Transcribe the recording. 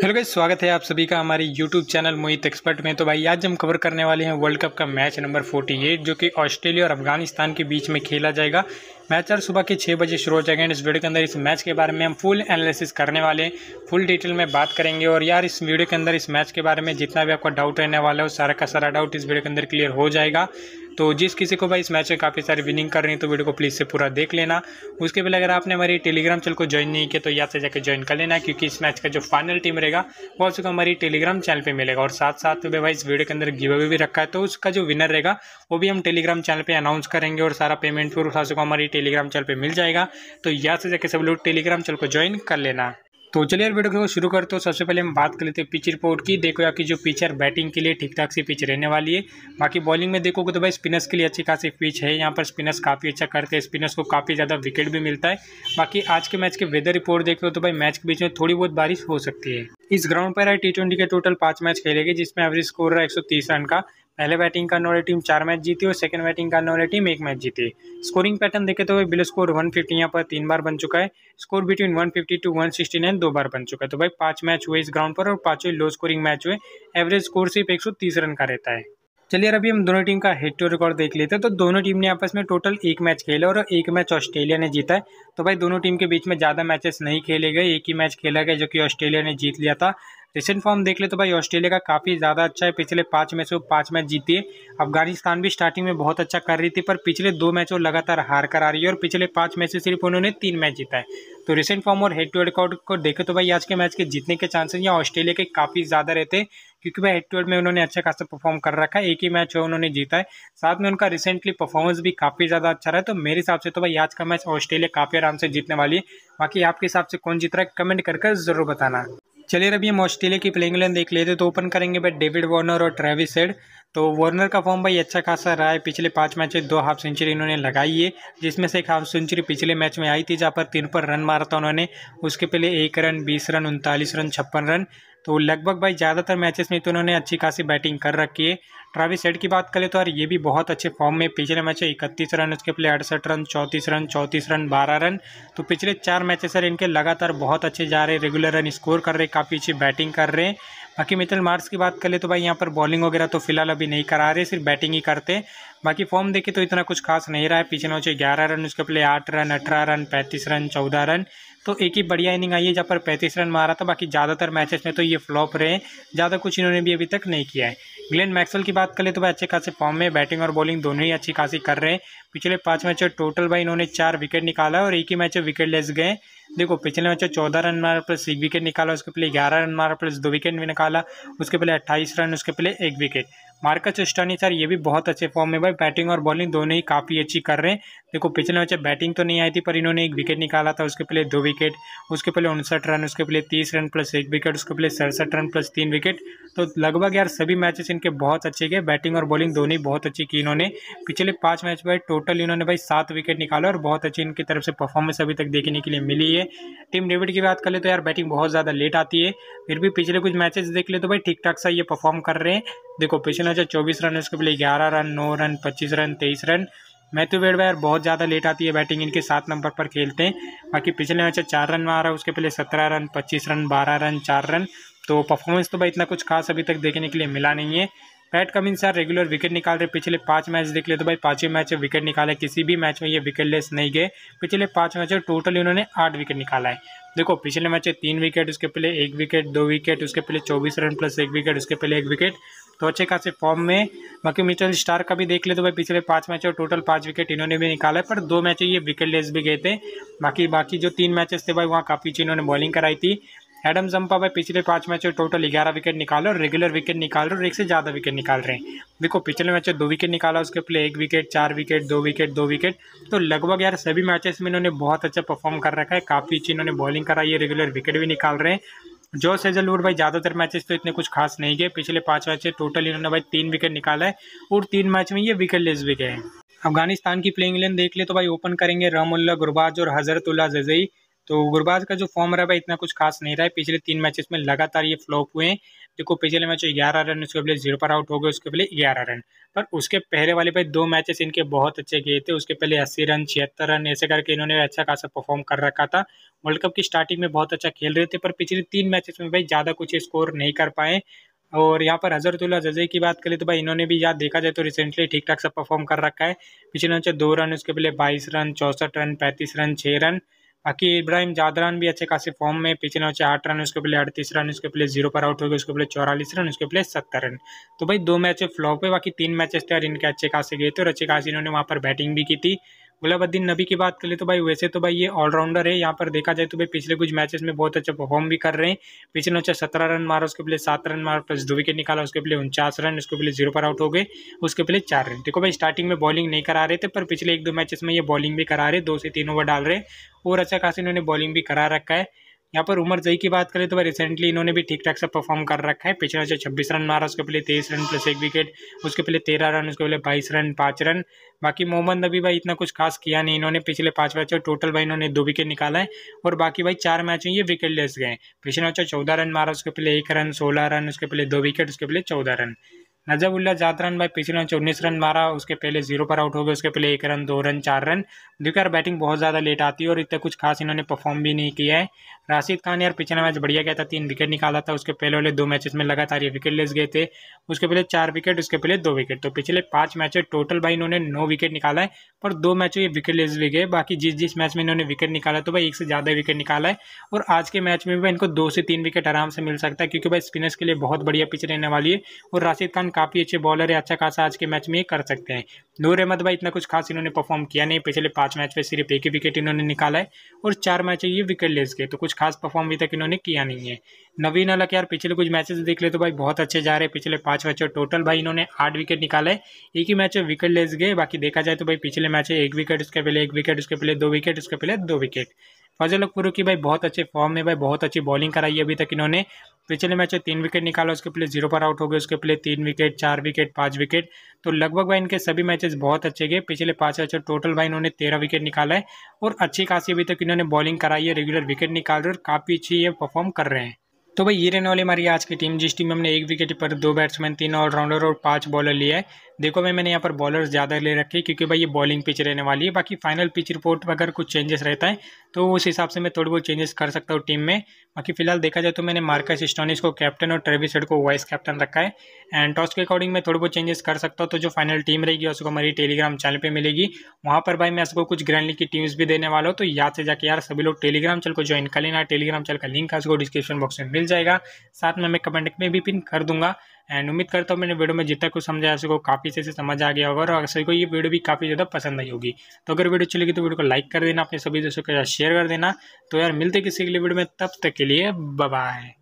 hello guys स्वागत है आप सभी का हमारे यूट्यूब चैनल मोहित एक्सपर्ट में तो भाई आज हम कवर करने वाले हैं वर्ल्ड कप का मैच नंबर 48 जो कि ऑस्ट्रेलिया और अफगानिस्तान के बीच में खेला जाएगा मैच आज सुबह के छः बजे शुरू हो जाएगा इस वीडियो के अंदर इस मैच के बारे में हम फुल एनालिसिस करने वाले हैं फुल डिटेल में बात करेंगे और यार इस वीडियो के अंदर इस मैच के बारे में जितना भी आपका डाउट रहने वाला है वो सारा का सारा डाउट इस वीडियो के अंदर क्लियर हो जाएगा तो जिस किसी को भाई इस मैच में काफ़ी सारी विनिंग कर रही है तो वीडियो को प्लीज़ से पूरा देख लेना उसके बाद अगर आपने हमारी टेलीग्राम चैनल को ज्वाइन नहीं किया तो यहाँ से जाकर ज्वाइन कर लेना क्योंकि इस मैच का जो फाइनल टीम रहेगा वो आप सबको हमारी टेलीग्राम चैनल पर मिलेगा और साथ साथ में भाई इस वीडियो के अंदर गिव अवे भी रखा है तो उसका जो विनर रहेगा वो भी हम टेलीग्राम चैनल पर अनाउंस करेंगे और सारा पेमेंट फिर आप सबको हमारी टेलीग्राम चैनल पर मिल जाएगा तो यहाँ से जाकर सब लोग टेलीग्राम चैनल को ज्वाइन कर लेना तो चलिए वीडियो को शुरू करते हो सबसे पहले हम बात कर लेते हैं पिच रिपोर्ट की देखो आपकी जो पिच है बैटिंग के लिए ठीक ठाक सी पिच रहने वाली है बाकी बॉलिंग में देखोगे तो भाई स्पिनर्स के लिए अच्छी खासी पिच है यहाँ पर स्पिनर्स काफ़ी अच्छा करते हैं स्पिनर्स को काफ़ी ज़्यादा विकेट भी मिलता है बाकी आज के मैच के वेदर रिपोर्ट देखो तो भाई मैच के बीच में थोड़ी बहुत बारिश हो सकती है इस ग्राउंड पर टी ट्वेंटी के टोटल पाँच मैच गए जिसमें एवरेज स्कोर रहा है एक रन का पहले बैटिंग करने वाली टीम चार मैच जीती और सेकंड बैटिंग करने वाली टीम एक मैच जीती स्कोरिंग पैटर्न देखे तो हुए बिल स्कोर 150 फिफ्टी यहाँ पर तीन बार बन चुका है स्कोर बिटवीन 150 टू नाइन दो बार बन चुका है तो भाई पांच मैच हुए इस ग्राउंड पर और पांचवें लो स्कोरिंग मैच हुए एवरेज स्कोर सिर्फ एक रन का रहता है चलिए अभी हम दोनों टीम का हेड टू रिकॉर्ड देख लेते हैं तो दोनों टीम ने आपस में टोटल एक मैच खेला और एक मैच ऑस्ट्रेलिया ने जीता है तो भाई दोनों टीम के बीच में ज़्यादा मैचेस नहीं खेले गए एक ही मैच खेला गया जो कि ऑस्ट्रेलिया ने जीत लिया था रिसेंट फॉर्म देख ले तो भाई ऑस्ट्रेलिया का काफ़ी ज़्यादा अच्छा है पिछले पाँच मैच वो पाँच मैच जीती है अफगानिस्तान भी स्टार्टिंग में बहुत अच्छा कर रही थी पर पिछले दो मैच वो लगातार हार कर आ रही है और पिछले पाँच मैच से सिर्फ उन्होंने तीन मैच जीता है तो रिसेंट फॉर्म और हेड टू हेड रिकॉर्ड को देखे तो भाई आज के मैच के जीतने के चांसेस यहाँ ऑस्ट्रेलिया के काफ़ी ज़्यादा रहते हैं क्योंकि भाई टू हेड में उन्होंने अच्छा खासा परफॉर्म कर रखा है एक ही मैच उन्होंने जीता है साथ में उनका रिसेंटली परफॉर्मेंस भी काफ़ी ज़्यादा अच्छा रहा है तो मेरे हिसाब से तो भाई आज का मैच ऑस्ट्रेलिया काफ़ी आराम से जीतने वाली है बाकी आपके हिसाब से कौन जीत रहा है कमेंट करके ज़रूर बताना चलिए अभी हम ऑस्ट्रेलिया की प्लेइंग इलेवन देख लेते तो ओपन करेंगे भाई डेविड वार्नर और ट्रेविस हेड तो वार्नर का फॉर्म भाई अच्छा खासा रहा है पिछले पांच मैच दो हाफ सेंचुरी इन्होंने लगाई है जिसमें से एक हाफ सेंचुरी पिछले मैच में आई थी जहाँ पर तीन पर रन मारा था उन्होंने उसके पहले एक रन बीस रन उनतालीस रन छप्पन रन तो लगभग भाई ज़्यादातर मैचेस में तो उन्होंने अच्छी खासी बैटिंग कर रखी है ट्रावी सेट की बात करें तो यार ये भी बहुत अच्छे फॉर्म में पिछले मैच है इकतीस रन उसके पहले अड़सठ रन चौंतीस रन चौंतीस रन बारह रन तो पिछले चार मैचेस सर इनके लगातार बहुत अच्छे जा रहे रेगुलर रन स्कोर कर रहे काफ़ी अच्छी बैटिंग कर रहे हैं बाकी मितल मार्स की बात करें तो भाई यहाँ पर बॉलिंग वगैरह तो फिलहाल अभी नहीं करा रहे सिर्फ बैटिंग ही करते बाकी फॉर्म देखे तो इतना कुछ खास नहीं रहा है पीछे नौ ग्यारह रन उसके पहले आठ रन अठारह रन पैंतीस रन चौदह रन तो एक ही बढ़िया इनिंग आई है जहाँ पर पैंतीस रन मारा था बाकी ज़्यादातर मैचेस में तो ये फ्लॉप रहे ज़्यादा कुछ इन्होंने भी अभी तक नहीं किया है ग्लेन मैक्सवेल की बात करें तो भाई अच्छे खासे फॉर्म में बैटिंग और बॉलिंग दोनों ही अच्छी खासी कर रहे हैं पिछले पाँच मैचों टोटल भाई इन्होंने चार विकेट निकाला और एक ही मैच विकेट लेस गए देखो पिछले मैच में चौदह रन मारा प्लस एक विकेट निकाला उसके पहले ग्यारह रन मारा प्लस दो विकेट भी निकाला उसके पहले अट्ठाईस रन उसके पहले एक विकेट मार्कस स्टनी सर ये भी बहुत अच्छे फॉर्म में भाई बैटिंग और बॉलिंग दोनों ही काफ़ी अच्छी कर रहे हैं देखो पिछले मैच में बैटिंग तो नहीं आई थी पर इन्होंने एक विकेट निकाला था उसके पहले दो विकेट उसके पहले उनसठ रन उसके पहले तीस रन प्लस एक विकेट उसके पहले सड़सठ रन प्लस तीन विकेट तो लगभग यार सभी मैचेस इनके बहुत अच्छे गए बैटिंग और बॉलिंग दोनों ही बहुत अच्छी की इन्होंने पिछले पाँच मैच में टोटल इन्होंने भाई सात विकेट निकाला और बहुत अच्छी इनकी तरफ से परफॉर्मेंस अभी तक देखने के लिए मिली है टीम डेविड की बात कर ले तो यार बैटिंग बहुत ज़्यादा लेट आती है फिर भी पिछले कुछ मैचेस देख ले तो भाई ठीक ठाक सा ये परफॉर्म कर रहे हैं देखो पिछले मैच चौबीस रन उसके पहले ग्यारह रन नौ रन पच्चीस रन तेईस रन मैथ्यू वेड यार बहुत ज़्यादा लेट आती है बैटिंग इनके सात नंबर पर खेलते हैं बाकी पिछले मैच चार रन मारा उसके पहले सत्रह रन पच्चीस रन बारह रन चार रन तो परफॉर्मेंस तो भाई इतना कुछ खास अभी तक देखने के लिए मिला नहीं है Pat Cummins sir regular wicket निकाल रहे पिछले पांच मैच देख ले तो भाई पाँचवें मैच में विकेट निकाले किसी भी मैच में ये विकेट लेस नहीं गए पिछले पांच मैच में टोटल इन्होंने आठ विकेट निकाला है देखो पिछले मैच में तीन विकेट उसके पहले एक विकेट दो विकेट उसके पहले चौबीस रन प्लस एक विकेट उसके पहले एक विकेट तो अच्छे खासे फॉर्म में बाकी मिचल स्टार का भी देख ले तो भाई पिछले मैच मैचों टोटल पाँच विकेट इन्होंने भी निकाला है पर दो मैच ये विकेट लेस भी गए थे बाकी बाकी जो तीन मैचेस थे भाई वहाँ काफ़ी इन्होंने बॉलिंग कराई थी एडम जम्पा भाई पिछले पांच मैचों में टोटल ग्यारह विकेट निकालो और रेगुलर विकेट निकाल रहे और एक से ज़्यादा विकेट निकाल रहे हैं देखो पिछले मैच में दो विकेट निकाला उसके पहले एक विकेट चार विकेट दो विकेट दो विकेट तो लगभग यार सभी मैचेस में इन्होंने बहुत अच्छा परफॉर्म कर रखा है काफ़ी अच्छी इन्होंने बॉलिंग कराई है रेगुलर विकेट भी निकाल रहे हैं जो सेजलवुड भाई ज़्यादातर मैचेस तो इतने कुछ खास नहीं गए पिछले पाँच मैच टोटल इन्होंने भाई तीन विकेट निकाला है और तीन मैच में ये विकेट लेस भी गए हैं अफगानिस्तान की प्लेइंग लेन देख ले तो भाई ओपन करेंगे रहमुल्ला गुरबाज और हजरतुल्ला जजई तो गुरबाज का जो फॉर्म रहा है इतना कुछ खास नहीं रहा है पिछले तीन मैचेस में लगातार ये फ्लॉप हुए हैं देखो पिछले मैच ग्यारह रन उसके पहले जीरो पर आउट हो गए उसके पहले ग्यारह रन पर उसके पहले वाले भाई दो मैचेस इनके बहुत अच्छे गए थे उसके पहले अस्सी रन छिहत्तर रन ऐसे करके इन्होंने अच्छा खासा परफॉर्म कर रखा था वर्ल्ड कप की स्टार्टिंग में बहुत अच्छा खेल रहे थे पर पिछले तीन मैचेस में भाई ज़्यादा कुछ स्कोर नहीं कर पाए और यहाँ पर हजरतुल्ला जजे की बात करें तो भाई इन्होंने भी याद देखा जाए तो रिसेंटली ठीक ठाक सा परफॉर्म कर रखा है पिछले मैच दो रन उसके पहले बाईस रन चौंसठ रन पैंतीस रन छः रन बाकी इब्राहिम जादरान भी अच्छे खासे फॉर्म में पिछले ओवर आठ रन उसके पहले अड़तीस रन उसके पहले जीरो पर आउट हो गए उसके पहले चौरालीस रन उसके पहले सत्तर रन तो भाई दो मैच फ्लॉप है बाकी तीन मैचेस थे और इनके अच्छे खासे गए थे और अच्छे खासे इन्होंने वहाँ पर बैटिंग भी की थी गुलाबुद्दीन नबी की बात करें तो भाई वैसे तो भाई ये ऑलराउंडर है यहाँ पर देखा जाए तो भाई पिछले कुछ मैचेस में बहुत अच्छा परफॉर्म भी कर रहे हैं पिछले मैच अच्छा सत्रह रन मारा उसके पहले सात रन मारा प्लस दो विकेट निकाला उसके पहले उनचास रन उसके पहले जीरो पर आउट हो गए उसके पहले चार रन देखो भाई स्टार्टिंग में बॉलिंग नहीं करा रहे थे पर पिछले एक दो मैचेस में ये बॉलिंग भी करा रहे दो से तीन ओवर डाल रहे और अच्छा खासी इन्होंने बॉलिंग भी करा रखा है यहाँ पर उमर जई की बात करें तो भाई रिसेंटली इन्होंने भी ठीक ठाक से परफॉर्म कर रखा है पिछले जो छब्बीस रन मारा उसके पहले तेईस रन प्लस एक विकेट उसके पहले तेरह रन उसके पहले बाईस रन पाँच रन बाकी मोहम्मद नबी भाई इतना कुछ खास किया नहीं इन्होंने पिछले पाँच मैचों टोटल भाई इन्होंने दो विकेट निकाला है और बाकी भाई चार मैचों ये विकेट लेस गए पिछले मैच चौदह रन मारा उसके पहले एक रन सोलह रन उसके पहले दो विकेट उसके पहले चौदह रन नजबुल्ला जातरन भाई पिछले मैच उन्नीस रन मारा उसके पहले जीरो पर आउट हो गए उसके पहले एक रन दो रन चार रन देखो यार बैटिंग बहुत ज़्यादा लेट आती है और इतना कुछ खास इन्होंने परफॉर्म भी नहीं किया है राशिद खान यार पिछला मैच बढ़िया गया था तीन विकेट निकाला था उसके पहले वाले दो मैचेस में लगातार ये विकेट लेस गए थे उसके पहले चार विकेट उसके पहले दो विकेट तो पिछले पाँच मैच टोटल भाई इन्होंने नौ विकेट निकाला है पर दो मैचों ये विकेट लेस भी गए बाकी जिस जिस मैच में इन्होंने विकेट निकाला तो भाई एक से ज़्यादा विकेट निकाला है और आज के मैच में भी इनको दो से तीन विकेट आराम से मिल सकता है क्योंकि भाई स्पिनर्स के लिए बहुत बढ़िया पिच रहने वाली है और राशिद खान काफ़ी अच्छे बॉलर है अच्छा खासा आज के मैच में कर सकते हैं नूर अहमद भाई इतना कुछ खास इन्होंने परफॉर्म किया नहीं पिछले पाँच मैच में सिर्फ एक ही विकेट इन्होंने निकाला है और चार मैच ये विकेट लेस गए तो कुछ खास परफॉर्म अभी तक इन्होंने किया नहीं है नवीन अलग यार पिछले कुछ मैचेस देख ले तो भाई बहुत अच्छे जा रहे हैं पिछले पाँच मैचों टोटल भाई इन्होंने आठ विकेट निकाले एक ही मैच में विकेट लेस गए बाकी देखा जाए तो भाई पिछले मैच एक विकेट उसके पहले एक विकेट उसके पहले दो विकेट उसके पहले दो विकेट फजल की भाई बहुत अच्छे फॉर्म में भाई बहुत अच्छी बॉलिंग कराई है अभी तक इन्होंने पिछले मैच में तीन विकेट निकाला उसके पहले जीरो पर आउट हो गए उसके पहले तीन विकेट चार विकेट पाँच विकेट तो लगभग भाई इनके सभी मैचेस बहुत अच्छे गए पिछले पाँच मैचों टोटल भाई इन्होंने तेरह विकेट निकाला है और अच्छी खासी अभी तक इन्होंने बॉलिंग कराई है रेगुलर विकेट निकाल रहे और काफ़ी अच्छी ये परफॉर्म कर रहे हैं तो भाई ये रहने वाली हमारी आज की टीम जिस टीम में हमने एक विकेट पर दो बैट्समैन तीन ऑलराउंडर और पांच बॉलर लिया है देखो भाई मैंने यहाँ पर बॉलर्स ज़्यादा ले रखे क्योंकि भाई ये बॉलिंग पिच रहने वाली है बाकी फाइनल पिच रिपोर्ट में अगर कुछ चेंजेस रहता है तो उस हिसाब से मैं थोड़ी बहुत चेंजेस कर सकता हूँ टीम में बाकी फिलहाल देखा जाए तो मैंने मार्कस स्टोनिस को कैप्टन और ट्रेविस हेड को वाइस कैप्टन रखा है एंड टॉस के अकॉर्डिंग मैं थोड़ी बहुत चेंजेस कर सकता हूँ तो जो फाइनल टीम रहेगी उसको हमारी टेलीग्राम चैनल पर मिलेगी वहाँ पर भाई मैं उसको कुछ ग्रैंड लीग की टीम्स भी देने वाला हूँ तो याद से जाकर यार सभी लोग टेलीग्राम चैनल को ज्वाइन कर लेना टेलीग्राम चैनल का लिंक है उसको डिस्क्रिप्शन बॉक्स में मिल मिल जाएगा साथ में मैं कमेंट में भी पिन कर दूंगा एंड उम्मीद करता हूँ मैंने वीडियो में जितना कुछ समझा उसको काफ़ी से समझ आ गया होगा और सभी को ये वीडियो भी काफ़ी ज़्यादा पसंद आई होगी तो अगर वीडियो अच्छी लगी तो वीडियो को लाइक कर देना अपने सभी दोस्तों के साथ शेयर कर देना तो यार मिलते किसी के लिए वीडियो में तब तक के लिए बाय